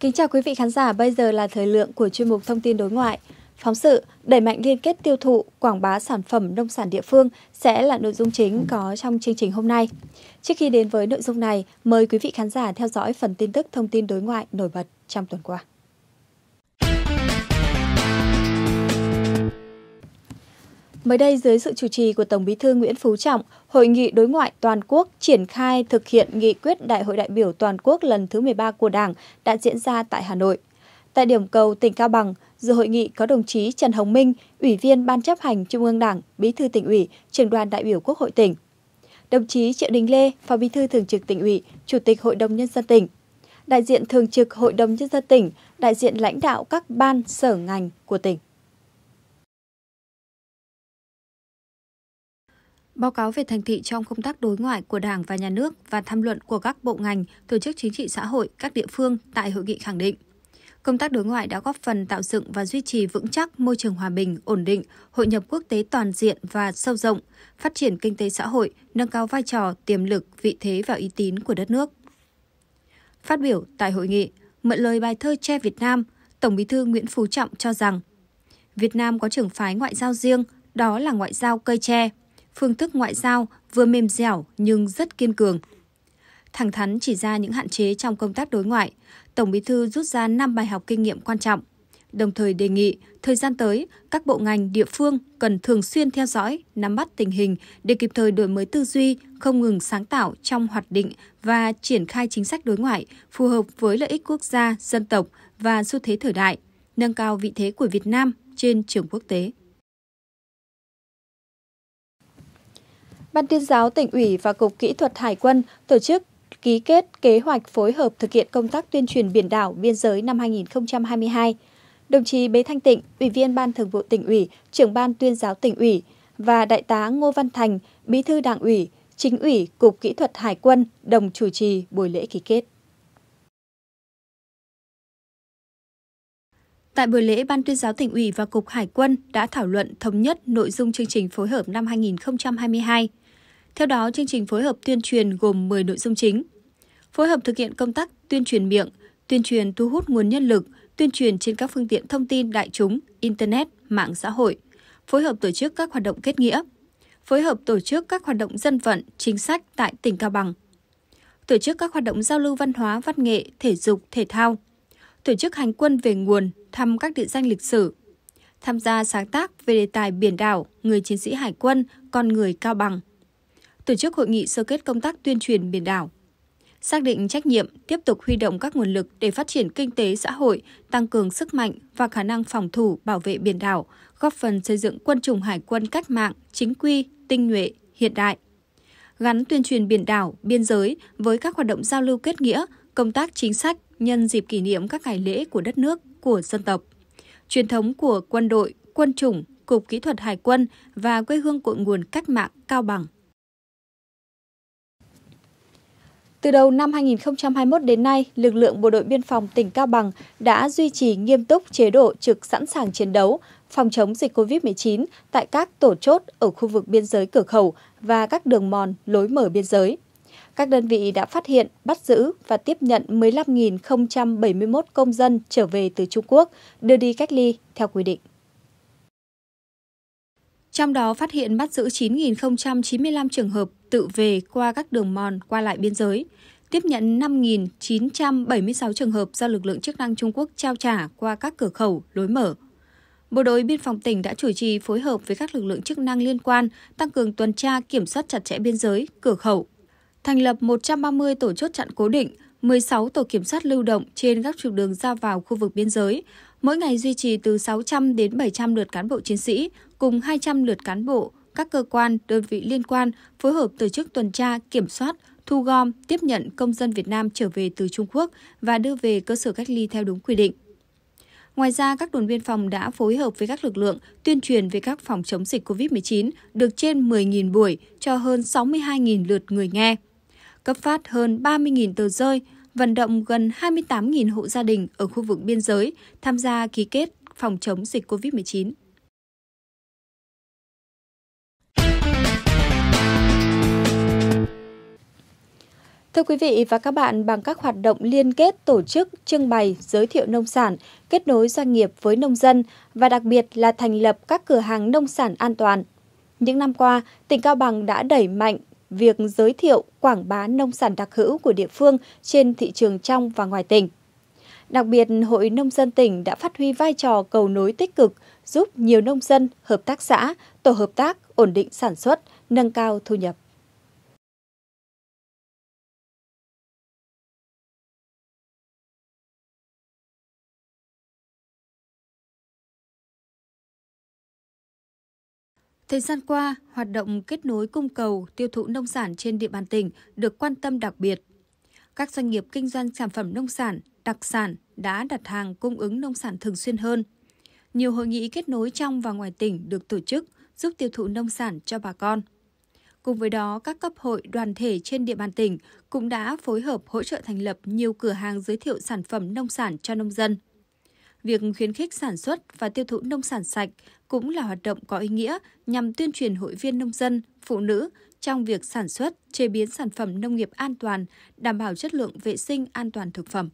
Kính chào quý vị khán giả, bây giờ là thời lượng của chuyên mục Thông tin đối ngoại. Phóng sự đẩy mạnh liên kết tiêu thụ, quảng bá sản phẩm nông sản địa phương sẽ là nội dung chính có trong chương trình hôm nay. Trước khi đến với nội dung này, mời quý vị khán giả theo dõi phần tin tức thông tin đối ngoại nổi bật trong tuần qua. Mới đây, dưới sự chủ trì của Tổng bí thư Nguyễn Phú Trọng, Hội nghị đối ngoại toàn quốc triển khai thực hiện nghị quyết Đại hội đại biểu toàn quốc lần thứ 13 của Đảng đã diễn ra tại Hà Nội. Tại điểm cầu tỉnh Cao Bằng, dự hội nghị có đồng chí Trần Hồng Minh, Ủy viên Ban chấp hành Trung ương Đảng, Bí thư tỉnh ủy, trưởng đoàn đại biểu Quốc hội tỉnh. Đồng chí Triệu Đình Lê, Phó Bí thư Thường trực tỉnh ủy, Chủ tịch Hội đồng Nhân dân tỉnh. Đại diện Thường trực Hội đồng Nhân dân tỉnh, đại diện lãnh đạo các ban, sở ngành của tỉnh. Báo cáo về thành thị trong công tác đối ngoại của Đảng và Nhà nước và tham luận của các bộ ngành, tổ chức chính trị xã hội, các địa phương tại hội nghị khẳng định. Công tác đối ngoại đã góp phần tạo dựng và duy trì vững chắc môi trường hòa bình, ổn định, hội nhập quốc tế toàn diện và sâu rộng, phát triển kinh tế xã hội, nâng cao vai trò, tiềm lực, vị thế và uy tín của đất nước. Phát biểu tại hội nghị, mượn lời bài thơ Che Việt Nam, Tổng Bí thư Nguyễn Phú Trọng cho rằng Việt Nam có trường phái ngoại giao riêng, đó là ngoại giao cây tre phương thức ngoại giao vừa mềm dẻo nhưng rất kiên cường. Thẳng thắn chỉ ra những hạn chế trong công tác đối ngoại, Tổng Bí thư rút ra 5 bài học kinh nghiệm quan trọng, đồng thời đề nghị thời gian tới các bộ ngành địa phương cần thường xuyên theo dõi, nắm bắt tình hình để kịp thời đổi mới tư duy, không ngừng sáng tạo trong hoạch định và triển khai chính sách đối ngoại phù hợp với lợi ích quốc gia, dân tộc và xu thế thời đại, nâng cao vị thế của Việt Nam trên trường quốc tế. Ban tuyên giáo tỉnh ủy và Cục Kỹ thuật Hải quân tổ chức ký kết kế hoạch phối hợp thực hiện công tác tuyên truyền biển đảo biên giới năm 2022. Đồng chí Bế Thanh Tịnh, Ủy viên Ban Thường vụ tỉnh ủy, trưởng ban tuyên giáo tỉnh ủy và Đại tá Ngô Văn Thành, Bí thư Đảng ủy, Chính ủy Cục Kỹ thuật Hải quân đồng chủ trì buổi lễ ký kết. Tại buổi lễ, Ban tuyên giáo tỉnh ủy và Cục Hải quân đã thảo luận thống nhất nội dung chương trình phối hợp năm 2022 theo đó, chương trình phối hợp tuyên truyền gồm 10 nội dung chính. Phối hợp thực hiện công tác tuyên truyền miệng, tuyên truyền thu hút nguồn nhân lực, tuyên truyền trên các phương tiện thông tin đại chúng, Internet, mạng xã hội, phối hợp tổ chức các hoạt động kết nghĩa, phối hợp tổ chức các hoạt động dân vận, chính sách tại tỉnh Cao Bằng, tổ chức các hoạt động giao lưu văn hóa, văn nghệ, thể dục, thể thao, tổ chức hành quân về nguồn, thăm các địa danh lịch sử, tham gia sáng tác về đề tài biển đảo, người chiến sĩ hải quân, con người Cao Bằng, tổ chức hội nghị sơ kết công tác tuyên truyền biển đảo. Xác định trách nhiệm tiếp tục huy động các nguồn lực để phát triển kinh tế xã hội, tăng cường sức mạnh và khả năng phòng thủ bảo vệ biển đảo, góp phần xây dựng quân chủng hải quân cách mạng, chính quy, tinh nhuệ, hiện đại. Gắn tuyên truyền biển đảo, biên giới với các hoạt động giao lưu kết nghĩa, công tác chính sách nhân dịp kỷ niệm các ngày lễ của đất nước, của dân tộc. Truyền thống của quân đội, quân chủng, Cục Kỹ thuật Hải quân và quê hương cội nguồn cách mạng Cao Bằng. Từ đầu năm 2021 đến nay, lực lượng bộ đội biên phòng tỉnh Cao Bằng đã duy trì nghiêm túc chế độ trực sẵn sàng chiến đấu, phòng chống dịch COVID-19 tại các tổ chốt ở khu vực biên giới cửa khẩu và các đường mòn lối mở biên giới. Các đơn vị đã phát hiện, bắt giữ và tiếp nhận 15.071 công dân trở về từ Trung Quốc, đưa đi cách ly theo quy định trong đó phát hiện bắt giữ 9.095 trường hợp tự về qua các đường mòn qua lại biên giới, tiếp nhận 5.976 trường hợp do lực lượng chức năng Trung Quốc trao trả qua các cửa khẩu, lối mở. Bộ đội biên phòng tỉnh đã chủ trì phối hợp với các lực lượng chức năng liên quan tăng cường tuần tra kiểm soát chặt chẽ biên giới, cửa khẩu, thành lập 130 tổ chốt chặn cố định, 16 tổ kiểm soát lưu động trên các trục đường ra vào khu vực biên giới, mỗi ngày duy trì từ 600 đến 700 lượt cán bộ chiến sĩ, cùng 200 lượt cán bộ, các cơ quan, đơn vị liên quan phối hợp tổ chức tuần tra, kiểm soát, thu gom, tiếp nhận công dân Việt Nam trở về từ Trung Quốc và đưa về cơ sở cách ly theo đúng quy định. Ngoài ra, các đồn biên phòng đã phối hợp với các lực lượng tuyên truyền về các phòng chống dịch COVID-19 được trên 10.000 buổi cho hơn 62.000 lượt người nghe, cấp phát hơn 30.000 tờ rơi, vận động gần 28.000 hộ gia đình ở khu vực biên giới tham gia ký kết phòng chống dịch COVID-19. Thưa quý vị và các bạn, bằng các hoạt động liên kết tổ chức, trưng bày, giới thiệu nông sản, kết nối doanh nghiệp với nông dân và đặc biệt là thành lập các cửa hàng nông sản an toàn. Những năm qua, tỉnh Cao Bằng đã đẩy mạnh việc giới thiệu, quảng bá nông sản đặc hữu của địa phương trên thị trường trong và ngoài tỉnh. Đặc biệt, Hội Nông dân tỉnh đã phát huy vai trò cầu nối tích cực, giúp nhiều nông dân, hợp tác xã, tổ hợp tác ổn định sản xuất, nâng cao thu nhập. Thời gian qua, hoạt động kết nối cung cầu tiêu thụ nông sản trên địa bàn tỉnh được quan tâm đặc biệt. Các doanh nghiệp kinh doanh sản phẩm nông sản, đặc sản đã đặt hàng cung ứng nông sản thường xuyên hơn. Nhiều hội nghị kết nối trong và ngoài tỉnh được tổ chức giúp tiêu thụ nông sản cho bà con. Cùng với đó, các cấp hội đoàn thể trên địa bàn tỉnh cũng đã phối hợp hỗ trợ thành lập nhiều cửa hàng giới thiệu sản phẩm nông sản cho nông dân. Việc khuyến khích sản xuất và tiêu thụ nông sản sạch cũng là hoạt động có ý nghĩa nhằm tuyên truyền hội viên nông dân, phụ nữ trong việc sản xuất, chế biến sản phẩm nông nghiệp an toàn, đảm bảo chất lượng vệ sinh an toàn thực phẩm.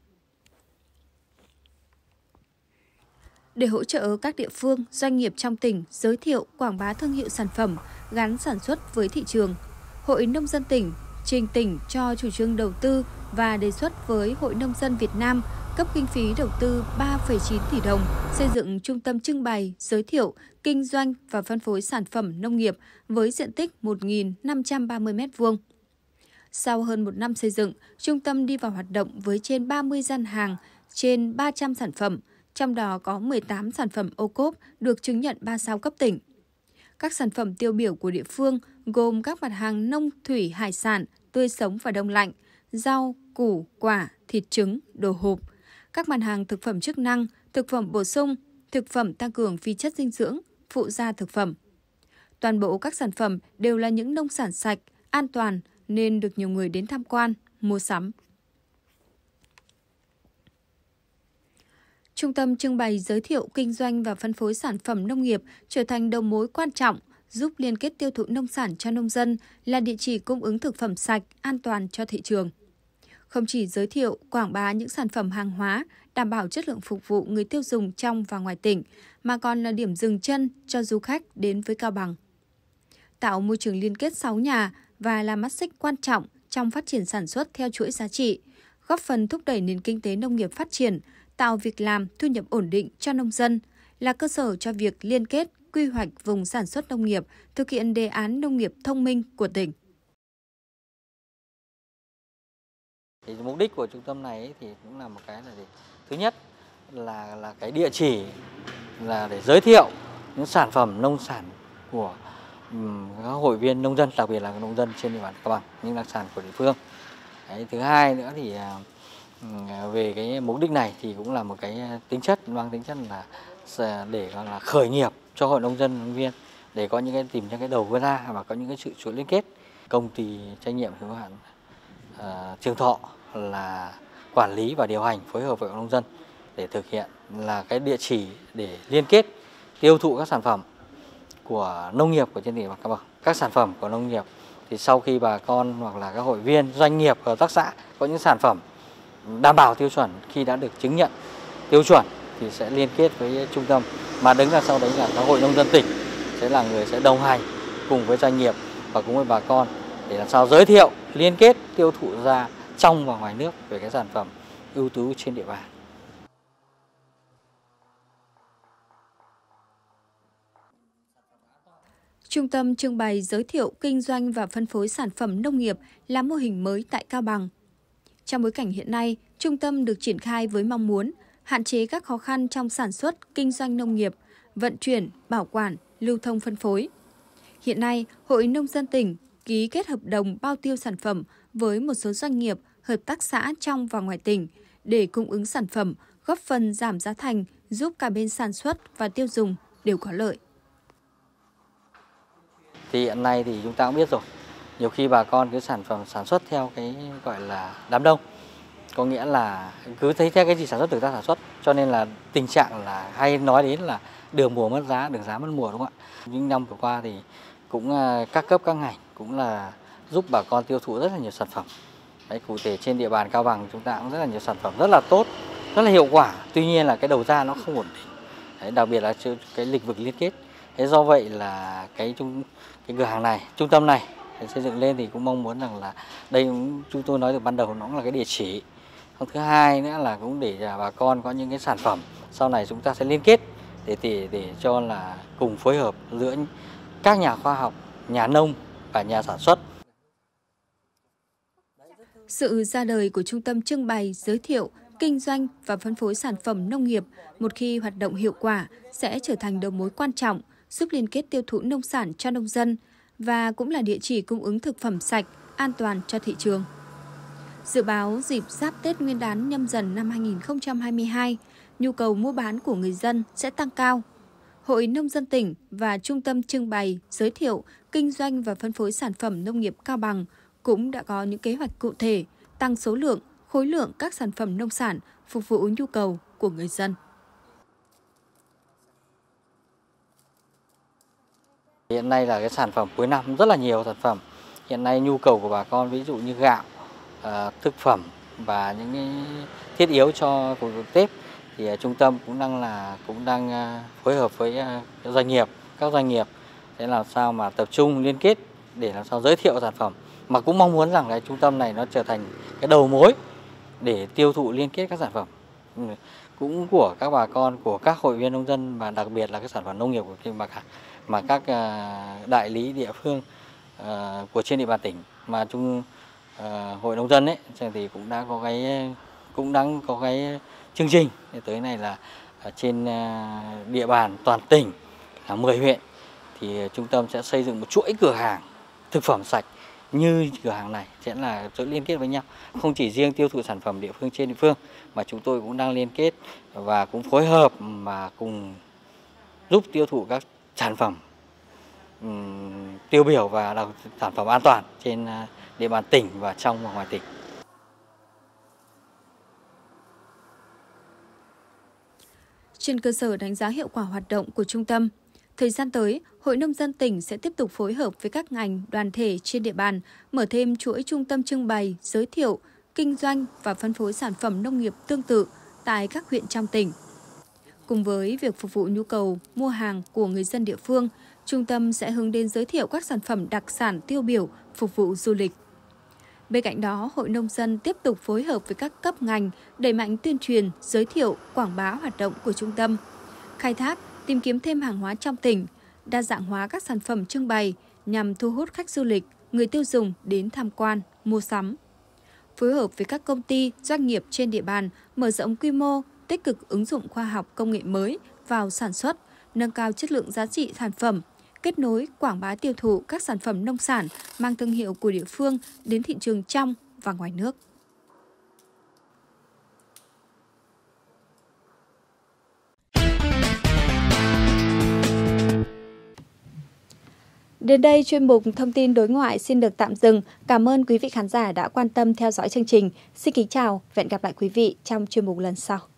Để hỗ trợ các địa phương, doanh nghiệp trong tỉnh giới thiệu quảng bá thương hiệu sản phẩm gắn sản xuất với thị trường, Hội Nông dân tỉnh trình tỉnh cho chủ trương đầu tư và đề xuất với Hội Nông dân Việt Nam cấp kinh phí đầu tư 3,9 tỷ đồng xây dựng trung tâm trưng bày, giới thiệu, kinh doanh và phân phối sản phẩm nông nghiệp với diện tích 1.530 m2. Sau hơn một năm xây dựng, trung tâm đi vào hoạt động với trên 30 gian hàng, trên 300 sản phẩm, trong đó có 18 sản phẩm ô cốp được chứng nhận 3 sao cấp tỉnh. Các sản phẩm tiêu biểu của địa phương gồm các mặt hàng nông thủy hải sản, tươi sống và đông lạnh, rau, củ, quả, thịt trứng, đồ hộp, các mặt hàng thực phẩm chức năng, thực phẩm bổ sung, thực phẩm tăng cường vi chất dinh dưỡng, phụ gia thực phẩm. Toàn bộ các sản phẩm đều là những nông sản sạch, an toàn nên được nhiều người đến tham quan, mua sắm. Trung tâm trưng bày giới thiệu kinh doanh và phân phối sản phẩm nông nghiệp trở thành đầu mối quan trọng giúp liên kết tiêu thụ nông sản cho nông dân là địa chỉ cung ứng thực phẩm sạch, an toàn cho thị trường không chỉ giới thiệu, quảng bá những sản phẩm hàng hóa đảm bảo chất lượng phục vụ người tiêu dùng trong và ngoài tỉnh, mà còn là điểm dừng chân cho du khách đến với Cao Bằng. Tạo môi trường liên kết 6 nhà và là mắt xích quan trọng trong phát triển sản xuất theo chuỗi giá trị, góp phần thúc đẩy nền kinh tế nông nghiệp phát triển, tạo việc làm, thu nhập ổn định cho nông dân, là cơ sở cho việc liên kết, quy hoạch vùng sản xuất nông nghiệp, thực hiện đề án nông nghiệp thông minh của tỉnh. thì mục đích của trung tâm này thì cũng là một cái là để thứ nhất là là cái địa chỉ là để giới thiệu những sản phẩm nông sản của các hội viên nông dân đặc biệt là nông dân trên địa bàn Cao Bằng những đặc sản của địa phương Đấy, thứ hai nữa thì à, về cái mục đích này thì cũng là một cái tính chất mang tính chất là để gọi là khởi nghiệp cho hội nông dân nông viên để có những cái tìm ra cái đầu ra và có những cái sự chuỗi liên kết công ty trách nhiệm hữu hạn Ờ, trường Thọ là quản lý và điều hành phối hợp với nông dân để thực hiện là cái địa chỉ để liên kết tiêu thụ các sản phẩm của nông nghiệp của trên tỉnh bạc Cao Bằng. Các sản phẩm của nông nghiệp thì sau khi bà con hoặc là các hội viên, doanh nghiệp, hợp tác xã có những sản phẩm đảm bảo tiêu chuẩn khi đã được chứng nhận tiêu chuẩn thì sẽ liên kết với trung tâm mà đứng ra sau đấy là các hội nông dân tỉnh sẽ là người sẽ đồng hành cùng với doanh nghiệp và cùng với bà con để làm sao giới thiệu liên kết tiêu thụ ra trong và ngoài nước về cái sản phẩm ưu tú trên địa bàn Trung tâm trưng bày giới thiệu kinh doanh và phân phối sản phẩm nông nghiệp là mô hình mới tại Cao Bằng. Trong bối cảnh hiện nay, trung tâm được triển khai với mong muốn hạn chế các khó khăn trong sản xuất, kinh doanh nông nghiệp, vận chuyển, bảo quản, lưu thông phân phối. Hiện nay, Hội Nông dân tỉnh ký kết hợp đồng bao tiêu sản phẩm với một số doanh nghiệp, hợp tác xã trong và ngoài tỉnh để cung ứng sản phẩm, góp phần giảm giá thành, giúp cả bên sản xuất và tiêu dùng đều có lợi. Thì hiện nay thì chúng ta cũng biết rồi, nhiều khi bà con cái sản phẩm sản xuất theo cái gọi là đám đông, có nghĩa là cứ thấy theo cái gì sản xuất được ta sản xuất, cho nên là tình trạng là hay nói đến là đường mùa mất giá, đường giá mất mùa đúng không ạ? Những năm vừa qua thì cũng à, các cấp các ngành cũng là giúp bà con tiêu thụ rất là nhiều sản phẩm Đấy, cụ thể trên địa bàn cao bằng chúng ta cũng rất là nhiều sản phẩm rất là tốt rất là hiệu quả tuy nhiên là cái đầu ra nó không ổn định Đấy, đặc biệt là cái lĩnh vực liên kết thế do vậy là cái trung cái cửa hàng này trung tâm này xây dựng lên thì cũng mong muốn rằng là đây cũng, chúng tôi nói từ ban đầu nó cũng là cái địa chỉ Còn thứ hai nữa là cũng để bà con có những cái sản phẩm sau này chúng ta sẽ liên kết để để để cho là cùng phối hợp giữa các nhà khoa học nhà nông và nhà sản xuất. Sự ra đời của trung tâm trưng bày, giới thiệu, kinh doanh và phân phối sản phẩm nông nghiệp một khi hoạt động hiệu quả sẽ trở thành đầu mối quan trọng giúp liên kết tiêu thụ nông sản cho nông dân và cũng là địa chỉ cung ứng thực phẩm sạch, an toàn cho thị trường. Dự báo dịp giáp Tết Nguyên đán nhâm dần năm 2022, nhu cầu mua bán của người dân sẽ tăng cao Hội Nông dân tỉnh và Trung tâm trưng bày, giới thiệu, kinh doanh và phân phối sản phẩm nông nghiệp Cao Bằng cũng đã có những kế hoạch cụ thể tăng số lượng, khối lượng các sản phẩm nông sản phục vụ nhu cầu của người dân. Hiện nay là cái sản phẩm cuối năm rất là nhiều sản phẩm. Hiện nay nhu cầu của bà con ví dụ như gạo, ờ, thực phẩm và những cái thiết yếu cho cuộc Tết thì à, trung tâm cũng đang là cũng đang à, phối hợp với à, các doanh nghiệp các doanh nghiệp để làm sao mà tập trung liên kết để làm sao giới thiệu sản phẩm mà cũng mong muốn rằng cái trung tâm này nó trở thành cái đầu mối để tiêu thụ liên kết các sản phẩm ừ, cũng của các bà con của các hội viên nông dân và đặc biệt là các sản phẩm nông nghiệp của Kim Bạc Hà mà các đại lý địa phương của trên địa bàn tỉnh mà trung hội nông dân ấy thì cũng đã có cái cũng đang có cái chương trình tới nay là trên à, địa bàn toàn tỉnh là 10 huyện thì trung tâm sẽ xây dựng một chuỗi cửa hàng thực phẩm sạch như cửa hàng này sẽ là chuỗi liên kết với nhau không chỉ riêng tiêu thụ sản phẩm địa phương trên địa phương mà chúng tôi cũng đang liên kết và cũng phối hợp mà cùng giúp tiêu thụ các sản phẩm tiêu biểu và là sản phẩm an toàn trên à, địa bàn tỉnh và trong và ngoài tỉnh trên cơ sở đánh giá hiệu quả hoạt động của trung tâm. Thời gian tới, Hội Nông dân tỉnh sẽ tiếp tục phối hợp với các ngành, đoàn thể trên địa bàn, mở thêm chuỗi trung tâm trưng bày, giới thiệu, kinh doanh và phân phối sản phẩm nông nghiệp tương tự tại các huyện trong tỉnh. Cùng với việc phục vụ nhu cầu mua hàng của người dân địa phương, trung tâm sẽ hướng đến giới thiệu các sản phẩm đặc sản tiêu biểu phục vụ du lịch. Bên cạnh đó, Hội Nông dân tiếp tục phối hợp với các cấp ngành, đẩy mạnh tuyên truyền, giới thiệu, quảng bá hoạt động của trung tâm, khai thác, tìm kiếm thêm hàng hóa trong tỉnh, đa dạng hóa các sản phẩm trưng bày nhằm thu hút khách du lịch, người tiêu dùng đến tham quan, mua sắm. Phối hợp với các công ty, doanh nghiệp trên địa bàn, mở rộng quy mô, tích cực ứng dụng khoa học công nghệ mới vào sản xuất, nâng cao chất lượng giá trị sản phẩm, kết nối, quảng bá tiêu thụ các sản phẩm nông sản mang thương hiệu của địa phương đến thị trường trong và ngoài nước. Đến đây, chuyên mục Thông tin đối ngoại xin được tạm dừng. Cảm ơn quý vị khán giả đã quan tâm theo dõi chương trình. Xin kính chào và hẹn gặp lại quý vị trong chuyên mục lần sau.